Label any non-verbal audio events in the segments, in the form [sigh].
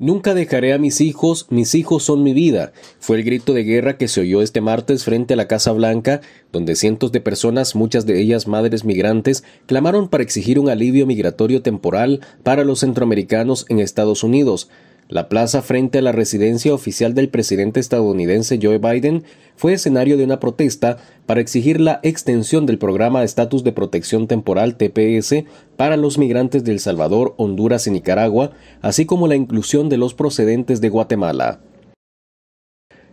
Nunca dejaré a mis hijos, mis hijos son mi vida, fue el grito de guerra que se oyó este martes frente a la Casa Blanca, donde cientos de personas, muchas de ellas madres migrantes, clamaron para exigir un alivio migratorio temporal para los centroamericanos en Estados Unidos. La plaza frente a la residencia oficial del presidente estadounidense Joe Biden fue escenario de una protesta para exigir la extensión del programa de estatus de protección temporal TPS para los migrantes de El Salvador, Honduras y Nicaragua, así como la inclusión de los procedentes de Guatemala.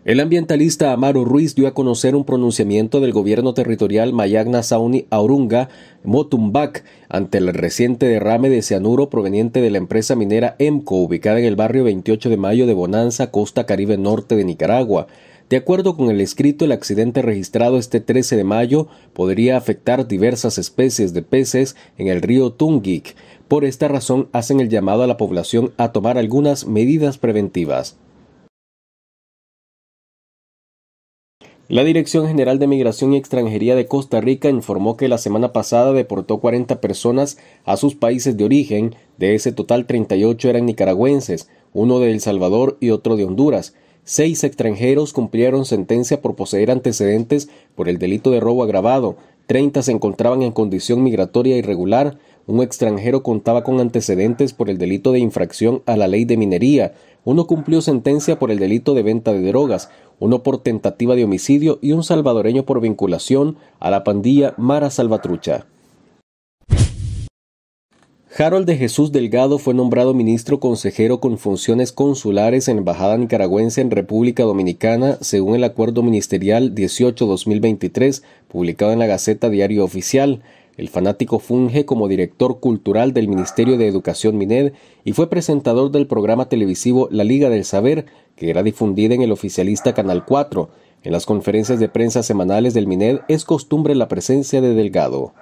El ambientalista Amaro Ruiz dio a conocer un pronunciamiento del gobierno territorial Mayagna Sauni Aurunga Motumbac ante el reciente derrame de cianuro proveniente de la empresa minera EMCO ubicada en el barrio 28 de Mayo de Bonanza, costa caribe norte de Nicaragua. De acuerdo con el escrito, el accidente registrado este 13 de mayo podría afectar diversas especies de peces en el río Tungik. Por esta razón hacen el llamado a la población a tomar algunas medidas preventivas. La Dirección General de Migración y Extranjería de Costa Rica informó que la semana pasada deportó 40 personas a sus países de origen, de ese total 38 eran nicaragüenses, uno de El Salvador y otro de Honduras. Seis extranjeros cumplieron sentencia por poseer antecedentes por el delito de robo agravado, Treinta se encontraban en condición migratoria irregular, un extranjero contaba con antecedentes por el delito de infracción a la ley de minería, uno cumplió sentencia por el delito de venta de drogas, uno por tentativa de homicidio y un salvadoreño por vinculación a la pandilla Mara Salvatrucha. Harold de Jesús Delgado fue nombrado ministro consejero con funciones consulares en Embajada Nicaragüense en República Dominicana, según el Acuerdo Ministerial 18-2023, publicado en la Gaceta Diario Oficial. El fanático funge como director cultural del Ministerio de Educación MINED y fue presentador del programa televisivo La Liga del Saber, que era difundida en el oficialista Canal 4. En las conferencias de prensa semanales del MINED es costumbre la presencia de Delgado.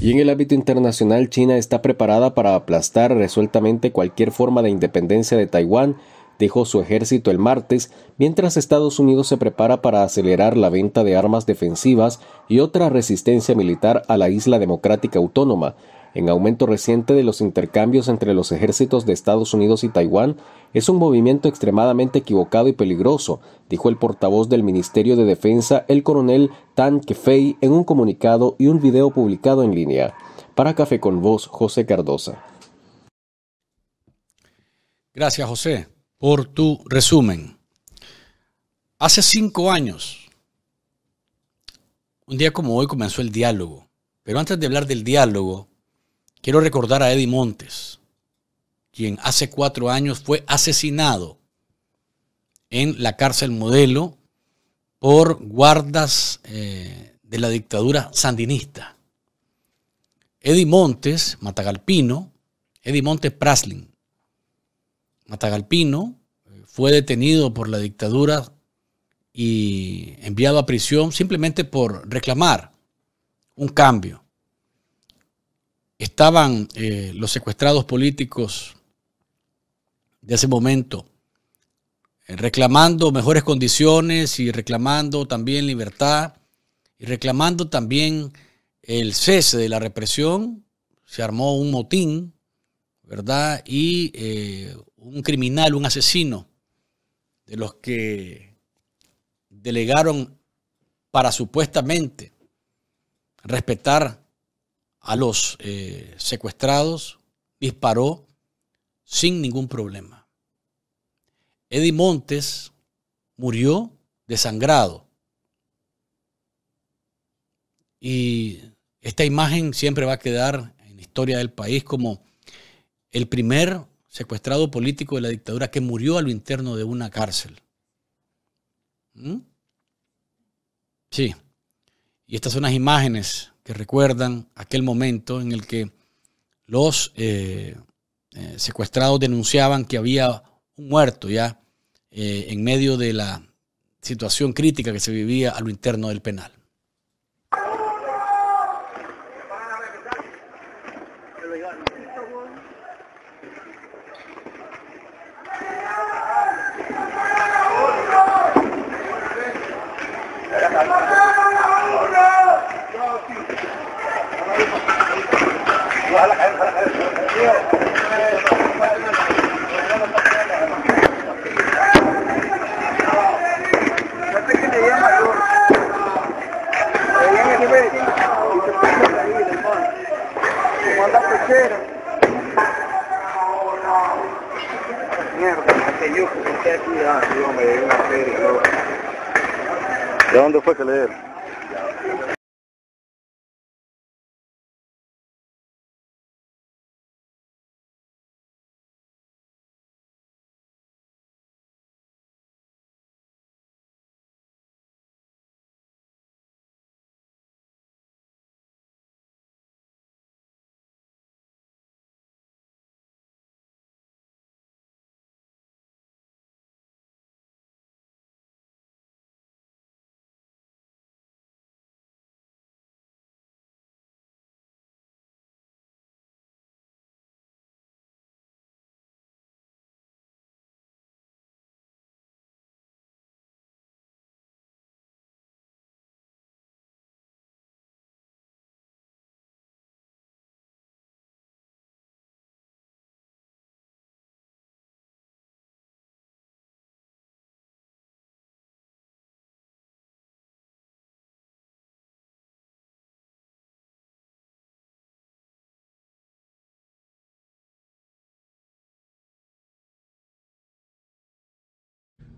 Y en el ámbito internacional, China está preparada para aplastar resueltamente cualquier forma de independencia de Taiwán, dijo su ejército el martes, mientras Estados Unidos se prepara para acelerar la venta de armas defensivas y otra resistencia militar a la isla democrática autónoma en aumento reciente de los intercambios entre los ejércitos de Estados Unidos y Taiwán es un movimiento extremadamente equivocado y peligroso, dijo el portavoz del Ministerio de Defensa, el coronel Tan Kefei, en un comunicado y un video publicado en línea. Para Café con Voz, José Cardosa. Gracias, José, por tu resumen. Hace cinco años, un día como hoy comenzó el diálogo. Pero antes de hablar del diálogo, Quiero recordar a Eddie Montes, quien hace cuatro años fue asesinado en la cárcel modelo por guardas eh, de la dictadura sandinista. Eddie Montes, Matagalpino, Eddie Montes Praslin, Matagalpino, eh, fue detenido por la dictadura y enviado a prisión simplemente por reclamar un cambio estaban eh, los secuestrados políticos de ese momento eh, reclamando mejores condiciones y reclamando también libertad y reclamando también el cese de la represión. Se armó un motín, ¿verdad? Y eh, un criminal, un asesino, de los que delegaron para supuestamente respetar a los eh, secuestrados, disparó sin ningún problema. Eddie Montes murió desangrado. Y esta imagen siempre va a quedar en la historia del país como el primer secuestrado político de la dictadura que murió a lo interno de una cárcel. ¿Mm? Sí. Y estas son las imágenes que recuerdan aquel momento en el que los eh, eh, secuestrados denunciaban que había un muerto ya eh, en medio de la situación crítica que se vivía a lo interno del penal.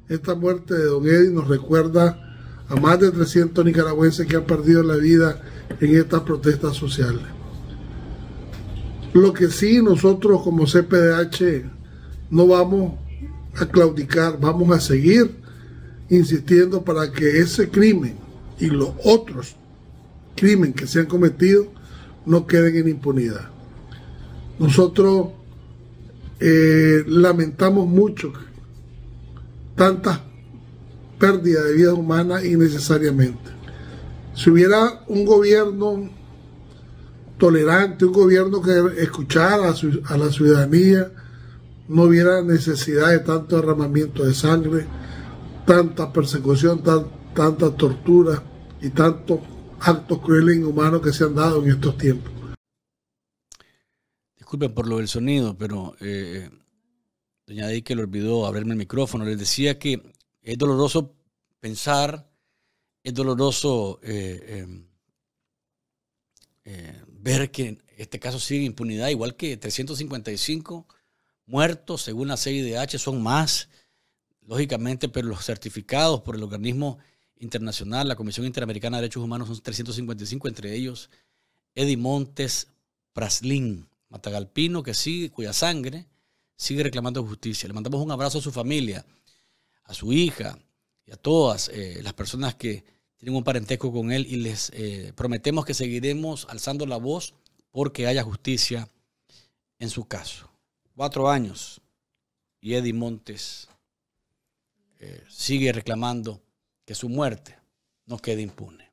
Esta muerte de don Eddie nos recuerda a más de 300 nicaragüenses que han perdido la vida en estas protestas sociales. Lo que sí nosotros como CPDH no vamos a claudicar, vamos a seguir insistiendo para que ese crimen y los otros crímenes que se han cometido no queden en impunidad. Nosotros eh, lamentamos mucho Tanta pérdida de vida humana innecesariamente. Si hubiera un gobierno tolerante, un gobierno que escuchara a, la ciudadanía, no hubiera necesidad de tanto derramamiento de sangre, tanta persecución, tanta tortura y tantos actos crueles e inhumanos que se han dado en estos tiempos. Disculpen por lo del sonido, pero eh, doña que le olvidó abrirme el micrófono, les decía que es doloroso pensar, es doloroso eh, em, eh, ver que este caso sigue impunidad, igual que 355 muertos según la CIDH son más, lógicamente, pero los certificados por el organismo internacional, la Comisión Interamericana de Derechos Humanos, son 355, entre ellos Edi Montes Praslin, Matagalpino, que sigue, cuya sangre sigue reclamando justicia. Le mandamos un abrazo a su familia, a su hija y a todas eh, las personas que tienen un parentesco con él y les eh, prometemos que seguiremos alzando la voz porque haya justicia en su caso. Cuatro años y Eddie Montes eh, sigue reclamando que su muerte no quede impune.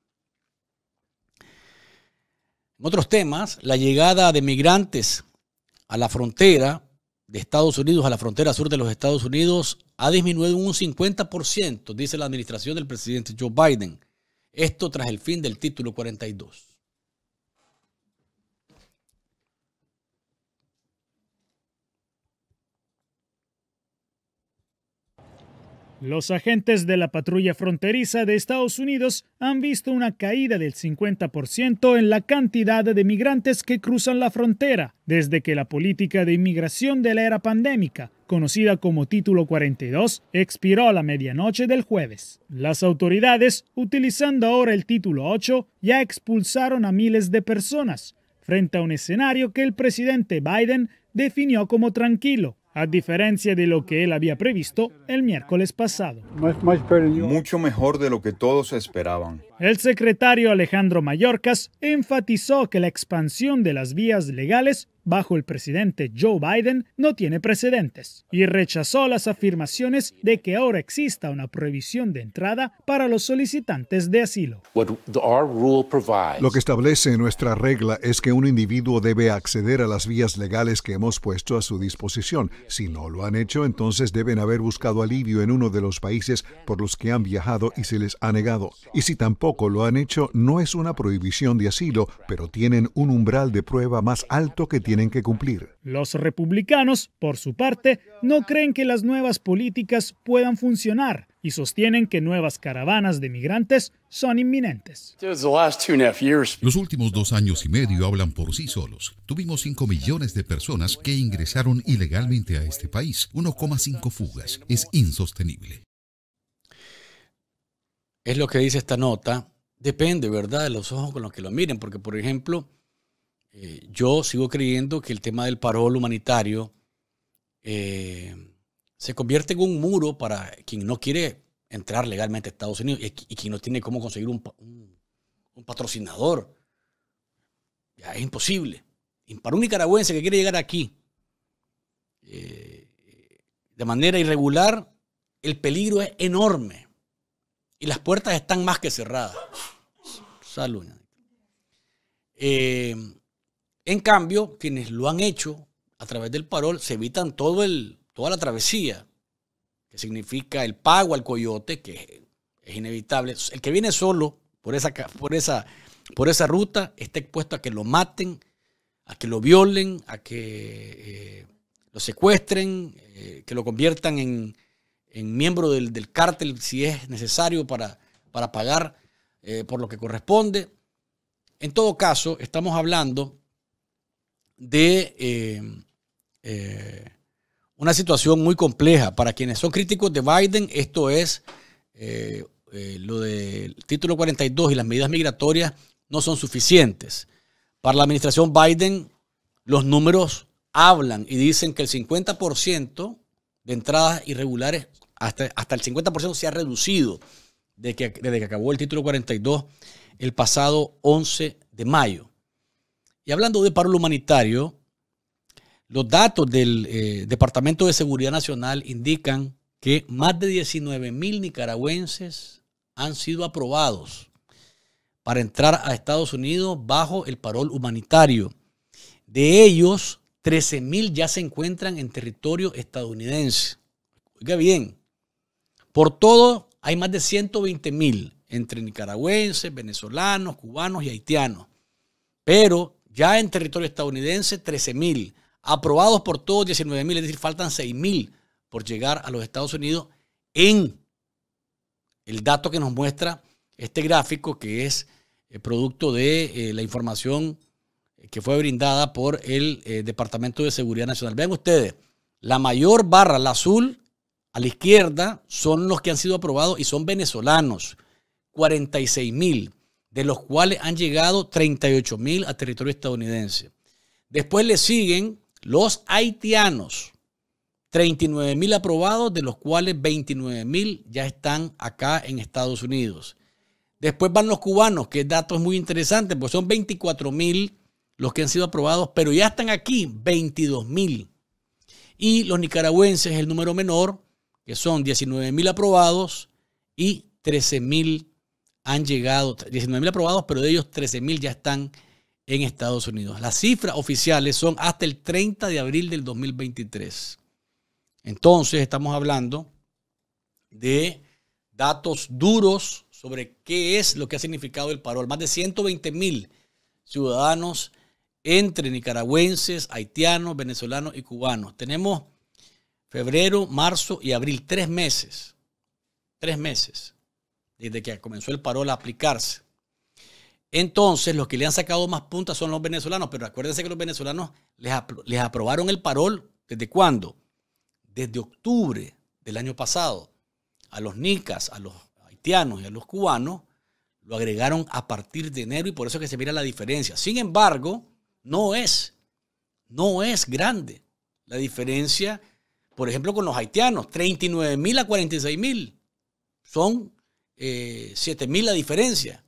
En otros temas, la llegada de migrantes a la frontera de Estados Unidos a la frontera sur de los Estados Unidos ha disminuido un 50%, dice la administración del presidente Joe Biden. Esto tras el fin del título 42. Los agentes de la patrulla fronteriza de Estados Unidos han visto una caída del 50% en la cantidad de migrantes que cruzan la frontera desde que la política de inmigración de la era pandémica, conocida como Título 42, expiró a la medianoche del jueves. Las autoridades, utilizando ahora el Título 8, ya expulsaron a miles de personas, frente a un escenario que el presidente Biden definió como tranquilo a diferencia de lo que él había previsto el miércoles pasado. Mucho mejor de lo que todos esperaban. El secretario Alejandro Mallorcas enfatizó que la expansión de las vías legales bajo el presidente Joe Biden no tiene precedentes y rechazó las afirmaciones de que ahora exista una prohibición de entrada para los solicitantes de asilo. Lo que establece nuestra regla es que un individuo debe acceder a las vías legales que hemos puesto a su disposición. Si no lo han hecho, entonces deben haber buscado alivio en uno de los países por los que han viajado y se les ha negado. Y si tampoco lo han hecho, no es una prohibición de asilo, pero tienen un umbral de prueba más alto que tiene que cumplir. Los republicanos, por su parte, no creen que las nuevas políticas puedan funcionar y sostienen que nuevas caravanas de migrantes son inminentes. Los últimos dos años y medio hablan por sí solos. Tuvimos 5 millones de personas que ingresaron ilegalmente a este país, 1,5 fugas. Es insostenible. Es lo que dice esta nota. Depende, ¿verdad?, de los ojos con los que lo miren, porque, por ejemplo, eh, yo sigo creyendo que el tema del parol humanitario eh, se convierte en un muro para quien no quiere entrar legalmente a Estados Unidos y, quien no tiene cómo conseguir un, patrocinador. Ya es imposible. Y para un nicaragüense que quiere llegar aquí eh, de manera irregular, el peligro es enorme. Y las puertas están más que cerradas. Salud. Eh, en cambio, quienes lo han hecho a través del parol se evitan todo el, toda la travesía, que significa el pago al coyote, que es inevitable. El que viene solo por esa, por esa, por esa ruta está expuesto a que lo maten, a que lo violen, a que eh, lo secuestren, eh, que lo conviertan en, en miembro del, del, cártel si es necesario para, para pagar eh, por lo que corresponde. En todo caso, estamos hablando de em, eh, una situación muy compleja. Para quienes son críticos de Biden, esto es eh, eh, lo del título 42 y las medidas migratorias no son suficientes. Para la administración Biden, los números hablan y dicen que el 50% de entradas irregulares, hasta, hasta el 50% se ha reducido desde que acabó el título 42 el pasado 11 de mayo. Y hablando de paro humanitario, los datos del eh, Departamento de Seguridad Nacional indican que más de 19 mil nicaragüenses han sido aprobados para entrar a Estados Unidos bajo el parol humanitario. De ellos, 13 mil ya se encuentran en territorio estadounidense. Oiga bien, por todo hay más de 120 mil entre nicaragüenses, venezolanos, cubanos y haitianos. Pero ya en territorio estadounidense 13.000, aprobados por todos 19.000, es decir, faltan 6.000 por llegar a los Estados Unidos en el dato que nos muestra este gráfico que es eh, producto de eh, la información que fue brindada por el eh, Departamento de Seguridad Nacional. Vean ustedes, la mayor barra, la azul, a la izquierda, son los que han sido aprobados y son venezolanos, 46 mil de los cuales han llegado 38.000 mil a territorio estadounidense. Después le siguen los haitianos, 39 mil aprobados, de los cuales 29 mil ya están acá en Estados Unidos. Después van los cubanos, que es dato muy interesante, pues son 24 mil los que han sido aprobados, pero ya están aquí 22.000. mil. Y los nicaragüenses, el número menor, que son 19.000 mil aprobados y 13 mil han llegado, 19 mil aprobados, pero de ellos 13.000 ya están en Estados Unidos. Las cifras oficiales son hasta el 30 de abril del 2023. Entonces estamos hablando de datos duros sobre qué es lo que ha significado el paro. Más de 120 mil ciudadanos entre nicaragüenses, haitianos, venezolanos y cubanos. Tenemos febrero, marzo y abril, tres meses. Tres meses desde que comenzó el parol a aplicarse. Entonces, los que le han sacado más puntas son los venezolanos, pero acuérdense que los venezolanos les, les aprobaron el parol desde cuándo? Desde octubre del año pasado. A los nicas, a los haitianos y a los cubanos lo agregaron a partir de enero y por eso que se mira la diferencia. Sin embargo, no es, no es grande la diferencia, por ejemplo, con los haitianos, 39 mil a 46 mil. Son 7.000 eh, mil la diferencia.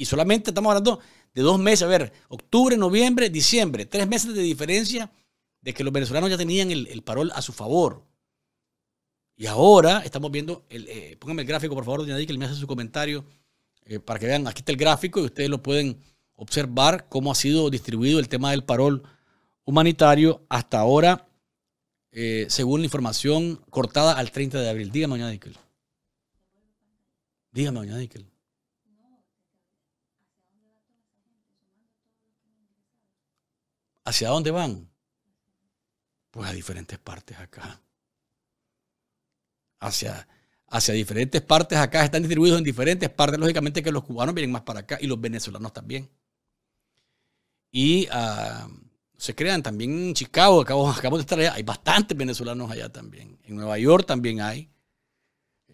y solamente estamos hablando de dos meses, a ver, octubre, noviembre, diciembre, tres meses de diferencia de que los venezolanos ya tenían el, parol a su favor. Y ahora estamos viendo, el, eh, el gráfico por favor, doña que me hace su comentario eh, para que vean, aquí está el gráfico y ustedes lo pueden observar cómo ha sido distribuido el tema del parol humanitario hasta ahora, según la información cortada al 30 de abril. Dígame, doña Dickel. Dígame, doña Níquel. ¿Hacia dónde van? Pues a diferentes partes acá. Hacia, hacia diferentes partes acá, están distribuidos en diferentes partes. Lógicamente que los cubanos vienen más para acá y los venezolanos también. Y ah, se crean también en Chicago, acabamos de estar allá, hay bastantes venezolanos allá también. En Nueva York también hay.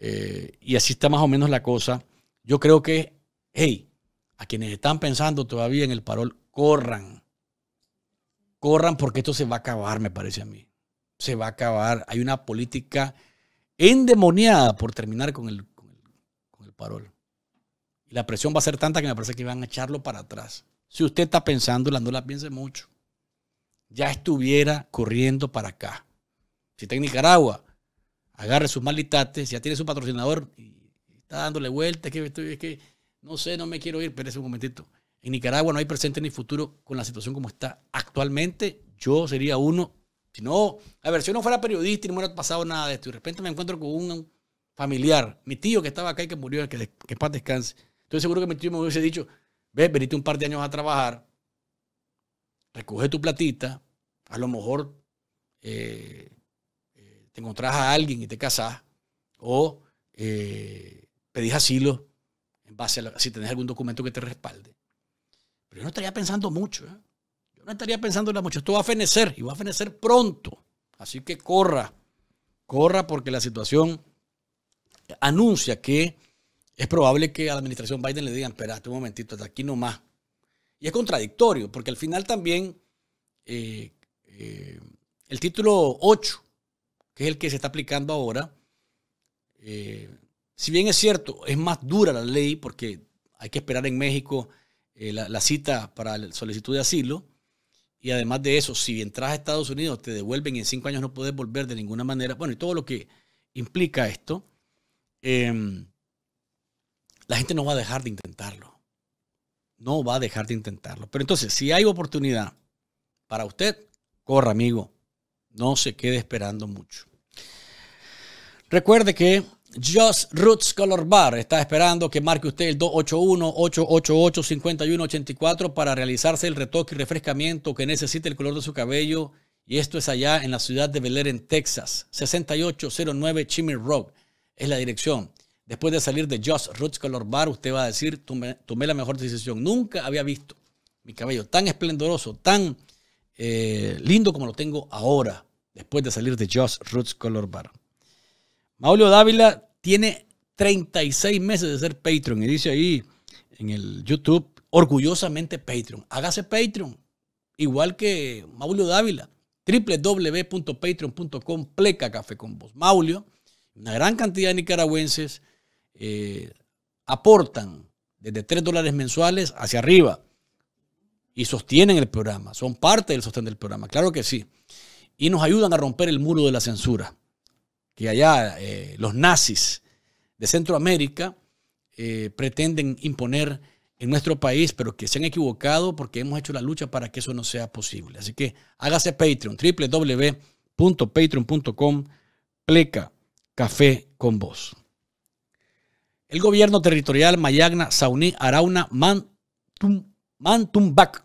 Eh, y así está más o menos la cosa. Yo creo que, hey, a quienes están pensando todavía en el parol, corran. Corran porque esto se va a acabar, me parece a mí. Se va a acabar. Hay una política endemoniada por terminar con el, parol. Y la presión va a ser tanta que me parece que van a echarlo para atrás. Si usted está pensándola, no la piense mucho. Ya estuviera corriendo para acá. Si está en Nicaragua, agarre sus malitates, ya tiene su patrocinador y está dándole vueltas, que estoy, es que no sé, no me quiero ir, pero un momentito. En Nicaragua no hay presente ni futuro con la situación como está actualmente. Yo sería uno, si no, a ver, si yo no fuera periodista y no hubiera pasado nada de esto, y de repente me encuentro con un familiar, mi tío que estaba acá y que murió, que, que paz descanse. Estoy seguro que mi tío me hubiese dicho, ve, venite un par de años a trabajar, recoge tu platita, a lo mejor eh, te encontrás a alguien y te casás, o eh, pedís asilo en base a si tenés algún documento que te respalde. Pero yo no estaría pensando mucho, ¿eh? yo no estaría pensando mucho. Esto va a fenecer y va a fenecer pronto. Así que corra, corra porque la situación anuncia que es probable que a la administración Biden le digan, espera un momentito, hasta aquí nomás. Y es contradictorio, porque al final también eh, el título 8 que es el que se está aplicando ahora, eh, si bien es cierto, es más dura la ley porque hay que esperar en México eh, la, cita para la solicitud de asilo. Y además de eso, si entras a Estados Unidos, te devuelven y en cinco años no puedes volver de ninguna manera. Bueno, y todo lo que implica esto, em, la gente no va a dejar de intentarlo. No va a dejar de intentarlo. Pero entonces, si hay oportunidad para usted, corra, amigo. No se quede esperando mucho. Recuerde que Just Roots Color Bar está esperando que marque usted el 281-888-5184 para realizarse el retoque y refrescamiento que necesite el color de su cabello. Y esto es allá en la ciudad de Bel en Texas. 6809 Chimney Rock es la dirección. Después de salir de Just Roots Color Bar, usted va a decir, tomé la mejor decisión. Nunca había visto mi cabello tan esplendoroso, tan eh, lindo como lo tengo ahora, después de salir de Just Roots Color Bar. Maulio Dávila tiene 36 meses de ser Patreon y dice ahí en el YouTube, orgullosamente Patreon. Hágase Patreon, igual que Maulio Dávila, www.patreon.com, pleca café con vos. Maulio, una gran cantidad de nicaragüenses eh, aportan desde 3 dólares mensuales hacia arriba y sostienen el programa, son parte del sostén del programa, claro que sí. Y nos ayudan a romper el muro de la censura, que allá eh, los nazis de Centroamérica eh, pretenden imponer en nuestro país, pero que se han equivocado porque hemos hecho la lucha para que eso no sea posible. Así que hágase Patreon, www.patreon.com, pleca, café con vos. El gobierno territorial Mayagna Sauní Arauna Mantum, Mantumbac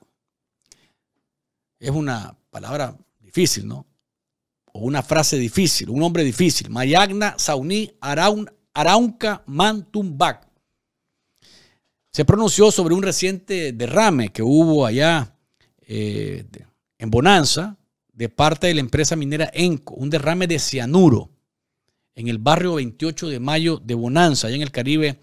es una palabra difícil, ¿no? O una frase difícil, un hombre difícil. Mayagna Sauní Araun, Araunca Mantumbak. Se pronunció sobre un reciente derrame que hubo allá eh, en Bonanza de parte de la empresa minera Enco, un derrame de cianuro en el barrio 28 de mayo de Bonanza, allá en el Caribe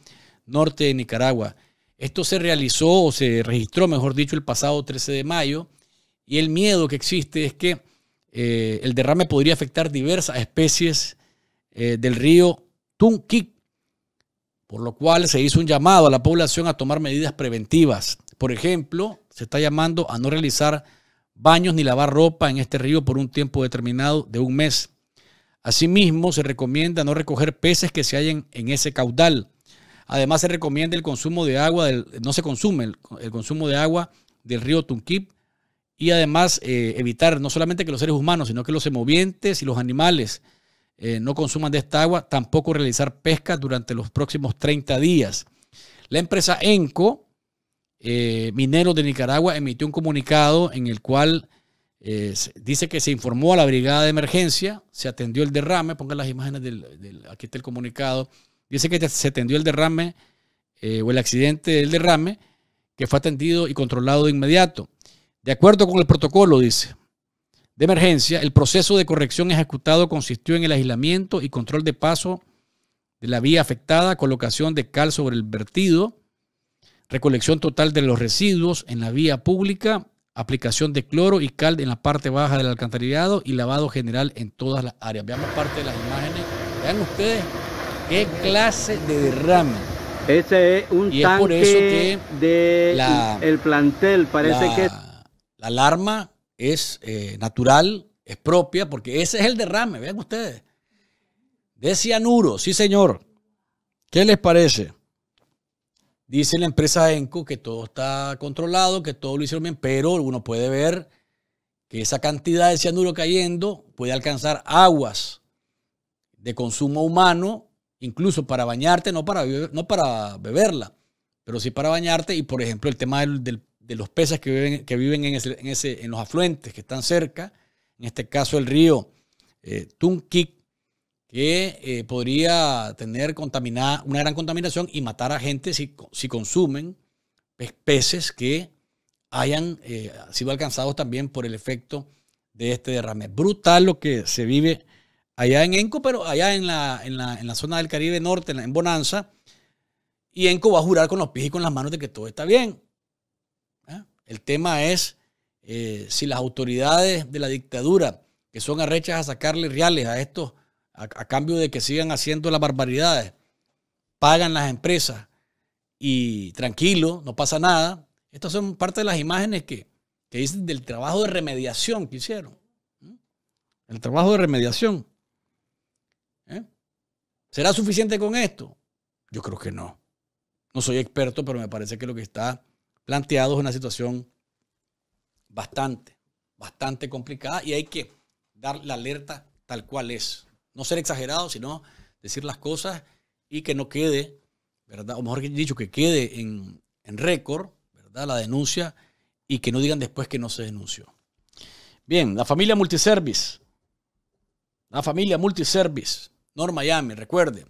norte de Nicaragua. Esto se realizó o se registró, mejor dicho, el pasado 13 de mayo y el miedo que existe es que eh, el derrame podría afectar diversas especies eh, del río Tunquip, por lo cual se hizo un llamado a la población a tomar medidas preventivas. Por ejemplo, se está llamando a no realizar baños ni lavar ropa en este río por un tiempo determinado de un mes. Asimismo, se recomienda no recoger peces que se hallen en ese caudal. Además, se recomienda el consumo de agua, del, no se consume el, el, consumo de agua del río Tunquip y además eh, evitar no solamente que los seres humanos, sino que los semovientes y los animales eh, no consuman de esta agua, tampoco realizar pesca durante los próximos 30 días. La empresa ENCO, eh, Minero Mineros de Nicaragua, emitió un comunicado en el cual dice que se informó a la brigada de emergencia, se atendió el derrame, pongan las imágenes del, aquí está el comunicado, dice que se atendió el derrame o el accidente del derrame, que fue atendido y controlado de inmediato. De acuerdo con el protocolo, dice, de emergencia, el proceso de corrección ejecutado consistió en el aislamiento y control de paso de la vía afectada, colocación de cal sobre el vertido, recolección total de los residuos en la vía pública, aplicación de cloro y cal en la parte baja del alcantarillado y lavado general en todas las áreas. Veamos parte de las imágenes. Vean ustedes qué clase de derrame. Ese es un tanque de el plantel, parece que la alarma es eh, natural, es propia, porque ese es el derrame, vean ustedes. De cianuro, sí señor. ¿Qué les parece? Dice la empresa ENCO que todo está controlado, que todo lo hicieron bien, pero uno puede ver que esa cantidad de cianuro cayendo puede alcanzar aguas de consumo humano, incluso para bañarte, no para, no para beberla, pero sí para bañarte. Y por ejemplo, el tema del de los peces que viven, que viven en, los afluentes que están cerca, en este caso el río eh, que eh, podría tener contaminada, una gran contaminación y matar a gente si, consumen peces que hayan eh, sido alcanzados también por el efecto de este derrame. Brutal lo que se vive allá en Enco, pero allá en la, zona del Caribe Norte, en, en Bonanza, y Enco va a jurar con los pies y con las manos de que todo está bien. El tema es eh, si las autoridades de la dictadura, que son arrechas a sacarle reales a estos, a, cambio de que sigan haciendo las barbaridades, pagan las empresas y tranquilo, no pasa nada. Estas son parte de las imágenes que, dicen del trabajo de remediación que hicieron. El trabajo de remediación. ¿Eh? ¿Será suficiente con esto? Yo creo que no. No soy experto, pero me parece que lo que está planteados una situación bastante, bastante complicada y hay que dar la alerta tal cual es. No ser exagerado, sino decir las cosas y que no quede, ¿verdad? O mejor dicho, que quede en, récord, ¿verdad? La denuncia y que no digan después que no se denunció. Bien, la familia Multiservice. La familia Multiservice, North Miami, recuerde.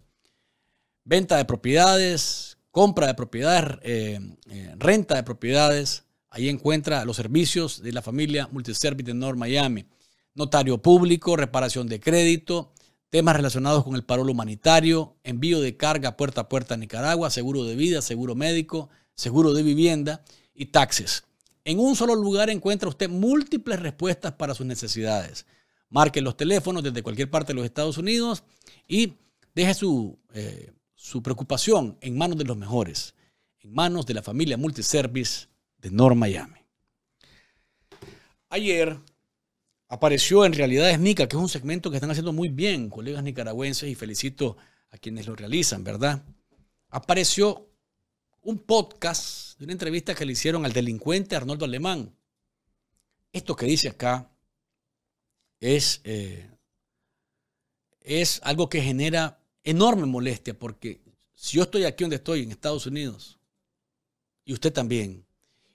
Venta de propiedades, compra de propiedades, eh, eh, renta de propiedades. Ahí encuentra los servicios de la familia Multiservice de North Miami. Notario público, reparación de crédito, temas relacionados con el parol humanitario, envío de carga puerta a puerta a Nicaragua, seguro de vida, seguro médico, seguro de vivienda y taxes. En un solo lugar encuentra usted múltiples respuestas para sus necesidades. Marque los teléfonos desde cualquier parte de los Estados Unidos y deje su eh, su preocupación en manos de los mejores, en manos de la familia multiservice de North Miami. Ayer apareció en Realidades Nica, que es un segmento que están haciendo muy bien colegas nicaragüenses y felicito a quienes lo realizan, ¿verdad? Apareció un podcast de una entrevista que le hicieron al delincuente Arnoldo Alemán. Esto que dice acá es, eh, es algo que genera enorme molestia porque si yo estoy aquí donde estoy, en Estados Unidos, y usted también,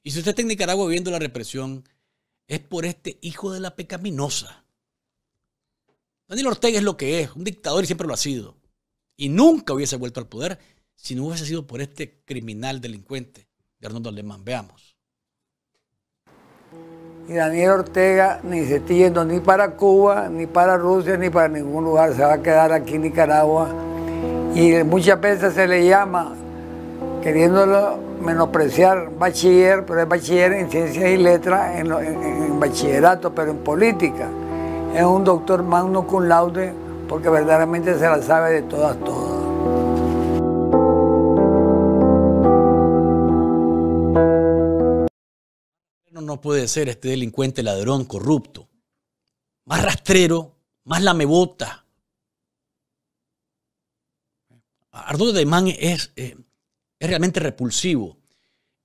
y si usted está en Nicaragua viendo la represión, es por este hijo de la pecaminosa. Daniel Ortega es lo que es, un dictador y siempre lo ha sido. Y nunca hubiese vuelto al poder si no hubiese sido por este criminal delincuente de Arnoldo Alemán. Veamos. Y Daniel Ortega, ni se está yendo ni para Cuba, ni para Rusia, ni para ningún lugar, se va a quedar aquí en Nicaragua. Y muchas veces se le llama, queriéndolo menospreciar, bachiller, pero es bachiller en ciencias y letras, en, bachillerato, pero en política. Es un doctor magno cum laude porque verdaderamente se la sabe de todas, todas. no, puede ser este delincuente, ladrón, corrupto. Más rastrero, más lamebota. Arduino De es, eh, es realmente repulsivo.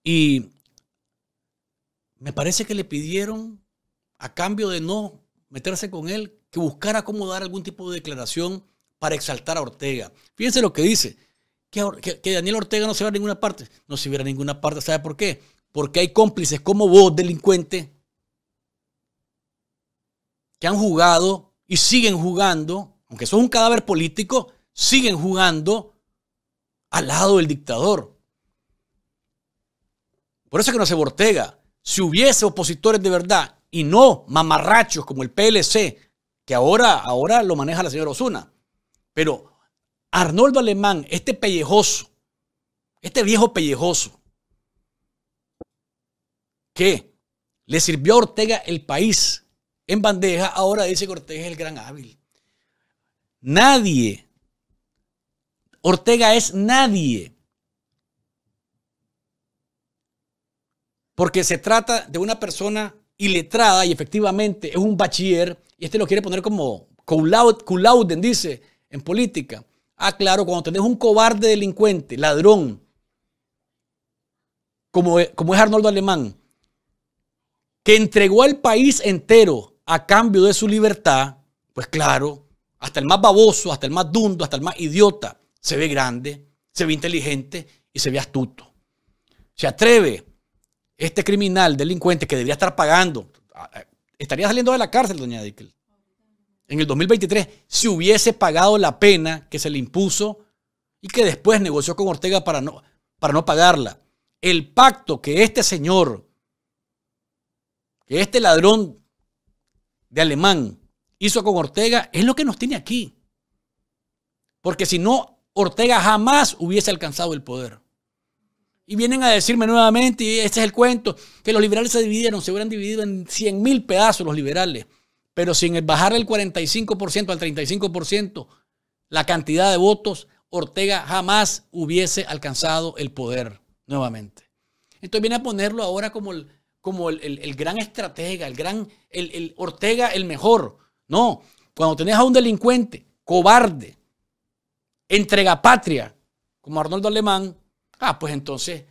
Y me parece que le pidieron, a cambio de no meterse con él, que buscara cómo dar algún tipo de declaración para exaltar a Ortega. Fíjense lo que dice, que, Daniel Ortega no se va a ninguna parte. No se viera a ninguna parte, ¿sabe por qué? porque hay cómplices como vos, delincuente, que han jugado y siguen jugando, aunque son un cadáver político, siguen jugando al lado del dictador. Por eso es que no se bortega. Si hubiese opositores de verdad y no mamarrachos como el PLC, que ahora, ahora lo maneja la señora Osuna. Pero Arnoldo Alemán, este pellejoso, este viejo pellejoso, que le sirvió a Ortega el país en bandeja, ahora dice que Ortega es el gran hábil. Nadie. Ortega es nadie. Porque se trata de una persona iletrada y efectivamente es un bachiller y este lo quiere poner como culauden, dice, en política. Ah, claro, cuando tenés un cobarde delincuente, ladrón, como, como es Arnoldo Alemán, que entregó al país entero a cambio de su libertad, pues claro, hasta el más baboso, hasta el más dundo, hasta el más idiota, se ve grande, se ve inteligente y se ve astuto. Se atreve este criminal, delincuente, que debería estar pagando, ah, eh, estaría saliendo de la cárcel, doña Dickel, en el 2023, si hubiese pagado la pena que se le impuso y que después negoció con Ortega para no, para no pagarla. El pacto que este señor que este ladrón de alemán hizo con Ortega es lo que nos tiene aquí. Porque si no, Ortega jamás hubiese alcanzado el poder. Y vienen a decirme nuevamente, y este es el cuento, que los liberales se dividieron, se hubieran dividido en 100 mil pedazos los liberales, pero sin bajar el 45% al 35% la cantidad de votos, Ortega jamás hubiese alcanzado el poder nuevamente. Entonces viene a ponerlo ahora como el, como el, gran estratega, el gran, el, Ortega, el mejor. No, cuando tenés a un delincuente, cobarde, entrega patria, como Arnoldo Alemán, ah, pues entonces,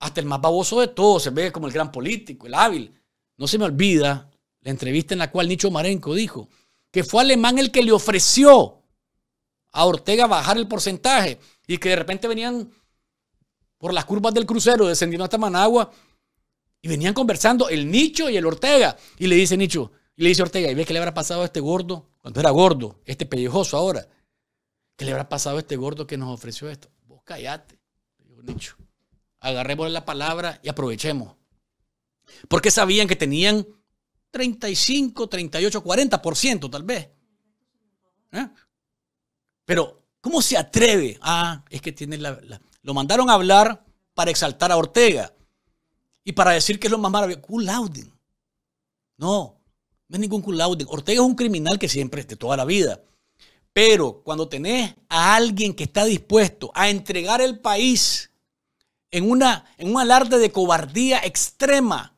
hasta el más baboso de todos se ve como el gran político, el hábil. No se me olvida la entrevista en la cual Nicho Marenco dijo que fue Alemán el que le ofreció a Ortega bajar el porcentaje y que de repente venían por las curvas del crucero descendiendo hasta Managua y venían conversando el Nicho y el Ortega. Y le dice Nicho, le dice Ortega, ¿y ves qué le habrá pasado a este gordo? Cuando era gordo, este pellejoso ahora. ¿Qué le habrá pasado a este gordo que nos ofreció esto? Vos callate, dijo Nicho. Agarremos la palabra y aprovechemos. Porque sabían que tenían 35, 38, 40% tal vez. ¿Eh? Pero, ¿cómo se atreve? Ah, es que tiene la... Lo mandaron a hablar para exaltar a Ortega. Y para decir que es lo más maravilloso, cool No, no es ningún cool Ortega es un criminal que siempre de este, toda la vida. Pero cuando tenés a alguien que está dispuesto a entregar el país en, una, en un alarde de cobardía extrema,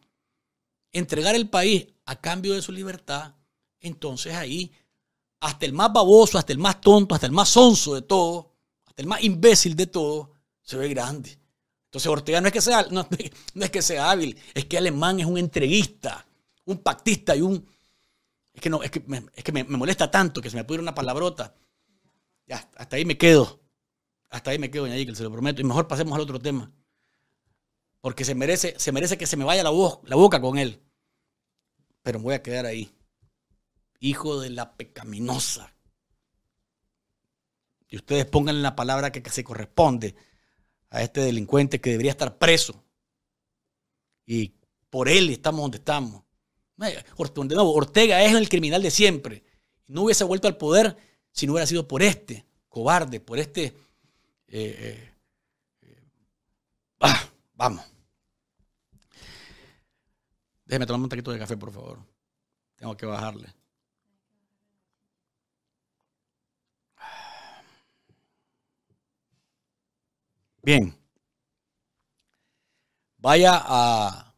entregar el país a cambio de su libertad, entonces ahí hasta el más baboso, hasta el más tonto, hasta el más sonso de todo, hasta el más imbécil de todo, se ve grande. Entonces Ortega no es que sea, [laughs] no, es que sea hábil, es que Alemán es un entreguista, un pactista y un... Es que, no, es que, me, molesta tanto que se me pudiera una palabrota. Ya, hasta ahí me quedo. Hasta ahí me quedo, doña que se lo prometo. Y mejor pasemos al otro tema. Porque se merece, se merece que se me vaya la, boca con él. Pero me voy a quedar ahí. Hijo de la pecaminosa. Y ustedes pongan la palabra que se corresponde a este delincuente que debería estar preso. Y por él estamos donde estamos. De Ortega es el criminal de siempre. No hubiese vuelto al poder si no hubiera sido por este cobarde, por este... Eh, eh, eh, ah, vamos. Déjeme tomar un taquito de café, por favor. Tengo que bajarle. Bien. Vaya a,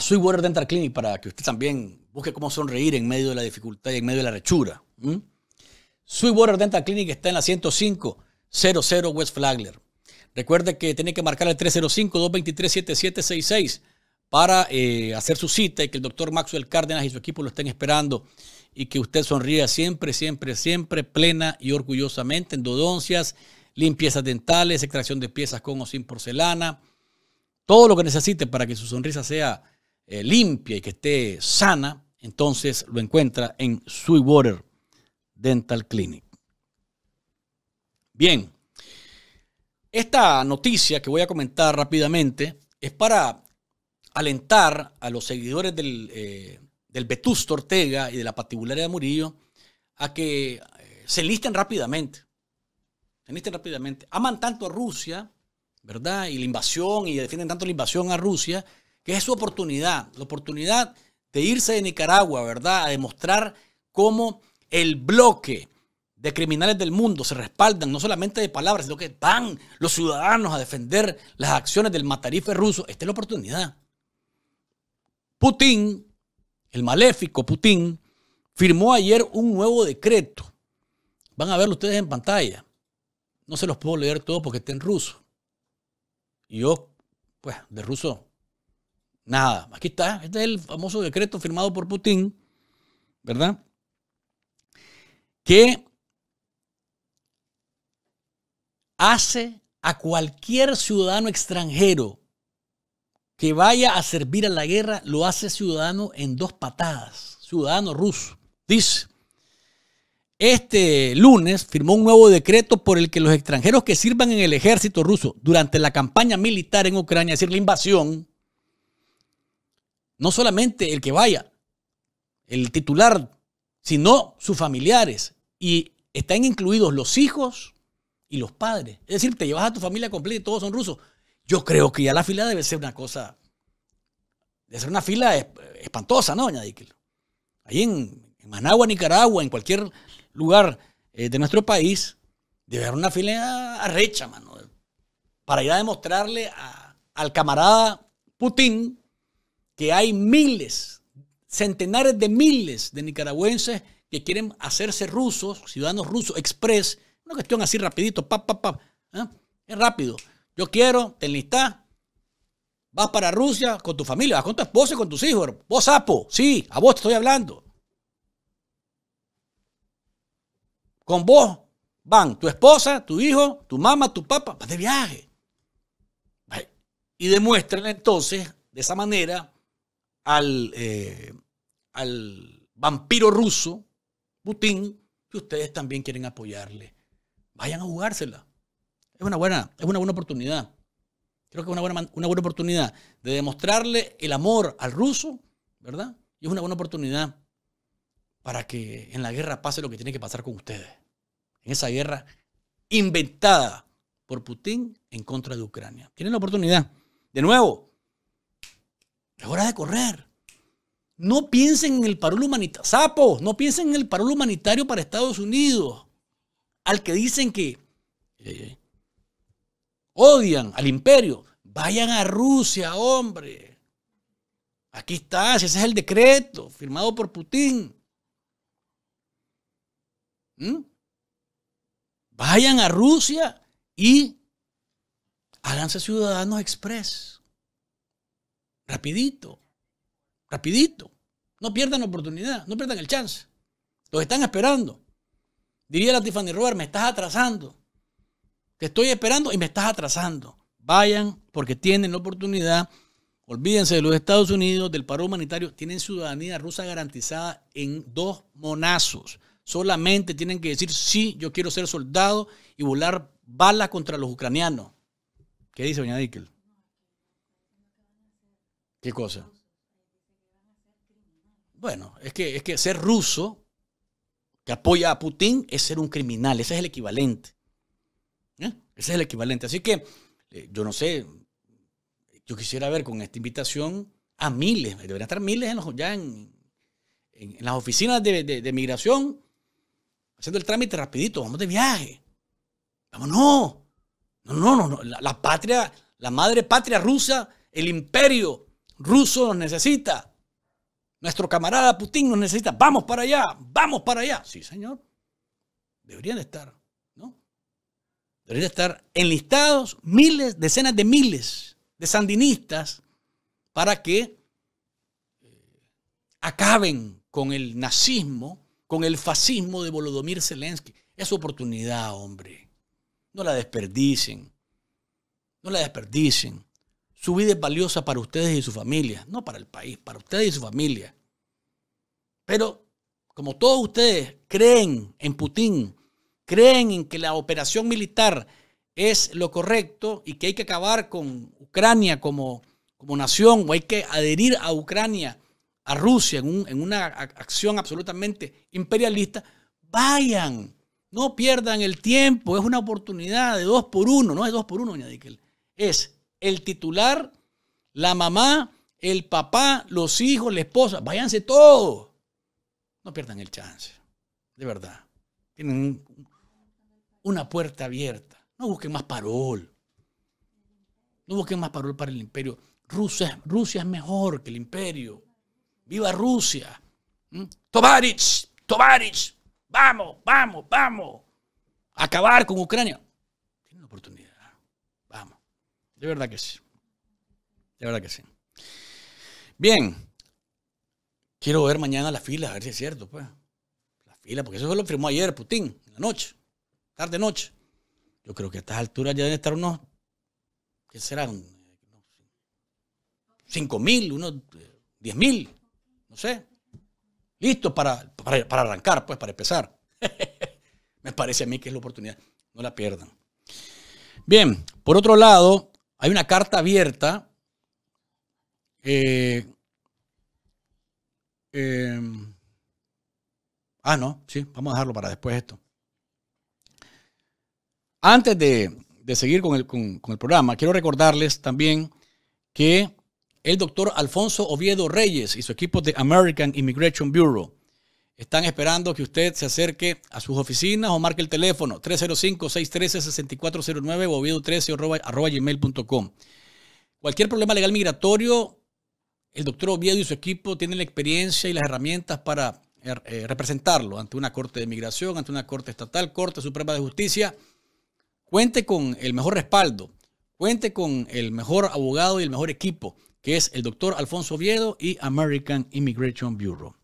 Sweetwater Dental Clinic para que usted también busque cómo sonreír en medio de la dificultad y en medio de la rechura. Sweetwater Dental Clinic está en la 105-00 West Flagler. Recuerde que tiene que marcar el 305-223-7766 para eh, hacer su cita y que el doctor Maxwell Cárdenas y su equipo lo estén esperando y que usted sonría siempre, siempre, siempre, plena y orgullosamente, en Dodoncias, limpiezas dentales, extracción de piezas con o sin porcelana, todo lo que necesite para que su sonrisa sea eh, limpia y que esté sana, entonces lo encuentra en Sweetwater Dental Clinic. Bien, esta noticia que voy a comentar rápidamente es para alentar a los seguidores del, eh, del Ortega y de la Patibularia de Murillo a que eh, se listen rápidamente. Veniste rápidamente. Aman tanto a Rusia, ¿verdad? Y la invasión, y defienden tanto la invasión a Rusia, que es su oportunidad, la oportunidad de irse de Nicaragua, ¿verdad? A demostrar cómo el bloque de criminales del mundo se respaldan no solamente de palabras, sino que van los ciudadanos a defender las acciones del matarife ruso. Esta es la oportunidad. Putin, el maléfico Putin, firmó ayer un nuevo decreto. Van a verlo ustedes en pantalla no se los puedo leer todo porque está en ruso. Y yo, pues, de ruso, nada. Aquí está, este es el famoso decreto firmado por Putin, ¿verdad? Que hace a cualquier ciudadano extranjero que vaya a servir a la guerra, lo hace ciudadano en dos patadas, ciudadano ruso. Dice, este lunes firmó un nuevo decreto por el que los extranjeros que sirvan en el ejército ruso durante la campaña militar en Ucrania, es decir, la invasión, no solamente el que vaya, el titular, sino sus familiares. Y están incluidos los hijos y los padres. Es decir, te llevas a tu familia completa y todos son rusos. Yo creo que ya la fila debe ser una cosa, debe ser una fila espantosa, ¿no, doña Ahí en Managua, Nicaragua, en cualquier lugar eh, de nuestro país, debe haber una fila arrecha, mano, para ir a demostrarle al camarada Putin que hay miles, centenares de miles de nicaragüenses que quieren hacerse rusos, ciudadanos rusos, express, una cuestión así rapidito, pap, ¿eh? es rápido. Yo quiero, te enlistás, vas para Rusia con tu familia, vas con tu esposa y con tus hijos. Vos, sapo, sí, a vos te estoy hablando. con vos van tu esposa, tu hijo, tu mamá, tu papá, vas de viaje. Y demuéstrenle entonces, de esa manera, al, eh, al vampiro ruso, Putin, que ustedes también quieren apoyarle. Vayan a jugársela. Es una buena, es una buena oportunidad. Creo que es una buena, una buena oportunidad de demostrarle el amor al ruso, ¿verdad? Y es una buena oportunidad para que en la guerra pase lo que tiene que pasar con ustedes. En esa guerra inventada por Putin en contra de Ucrania. Tienen la oportunidad. De nuevo, es hora de correr. No piensen en el parol humanitario. Sapos, no piensen en el parol humanitario para Estados Unidos. Al que dicen que eh, odian al imperio. Vayan a Rusia, hombre. Aquí está, ese es el decreto firmado por Putin. ¿Mm? Vayan a Rusia y háganse ciudadanos express. Rapidito, rapidito. No pierdan la oportunidad, no pierdan el chance. Los están esperando. Diría la Tiffany Robert, me estás atrasando. Te estoy esperando y me estás atrasando. Vayan porque tienen la oportunidad. Olvídense de los Estados Unidos, del paro humanitario. Tienen ciudadanía rusa garantizada en dos monazos. Solamente tienen que decir, sí, yo quiero ser soldado y volar balas contra los ucranianos. ¿Qué dice doña Dickel? ¿Qué cosa? Bueno, es que, es que ser ruso que apoya a Putin es ser un criminal. Ese es el equivalente. ¿eh? Ese es el equivalente. Así que eh, yo no sé, yo quisiera ver con esta invitación a miles, deberían estar miles en los, ya en, las oficinas de migración haciendo el trámite rapidito, vamos de viaje. Vamos, No, no, no, no. La, la patria, la madre patria rusa, el imperio ruso nos necesita. Nuestro camarada Putin nos necesita. Vamos para allá, vamos para allá. Sí, señor. Deberían estar, ¿no? Deberían estar enlistados miles, decenas de miles de sandinistas para que eh, acaben con el nazismo con el fascismo de Volodymyr Zelensky. Es su oportunidad, hombre. No la desperdicen. No la desperdicen. Su vida es valiosa para ustedes y su familia, no para el país, para ustedes y su familia. Pero como todos ustedes creen en Putin, creen en que la operación militar es lo correcto y que hay que acabar con Ucrania como, como nación o hay que adherir a Ucrania a Rusia en, una acción absolutamente imperialista, vayan, no pierdan el tiempo, es una oportunidad de dos por uno, no es dos por uno, doña es el titular, la mamá, el papá, los hijos, la esposa, váyanse todos, no pierdan el chance, de verdad, tienen una puerta abierta, no busquen más parol, no busquen más parol para el imperio, Rusia, Rusia es mejor que el imperio viva Rusia. ¿Mm? Tovarich, Tovarich, vamos, vamos, vamos. Acabar con Ucrania. Tiene una oportunidad. Vamos. De verdad que sí. De verdad que sí. Bien. Quiero ver mañana la fila, a ver si es cierto, pues. La fila, porque eso lo firmó ayer Putin, en la noche, tarde noche. Yo creo que a estas alturas ya deben estar unos, ¿qué serán? Cinco mil, unos eh, diez mil no sé, listo para, para, arrancar, pues, para empezar. [laughs] Me parece a mí que es la oportunidad. No la pierdan. Bien, por otro lado, hay una carta abierta. Eh, em, ah, no, sí, vamos a dejarlo para después esto. Antes de, seguir con el, con el programa, quiero recordarles también que el doctor Alfonso Oviedo Reyes y su equipo de American Immigration Bureau están esperando que usted se acerque a sus oficinas o marque el teléfono 305-613-6409 o oviedo13 arroba, gmail.com. Cualquier problema legal migratorio, el doctor Oviedo y su equipo tienen la experiencia y las herramientas para er, eh, representarlo ante una corte de migración, ante una corte estatal, corte suprema de justicia. Cuente con el mejor respaldo, cuente con el mejor abogado y el mejor equipo que es el doctor Alfonso Oviedo y American Immigration Bureau.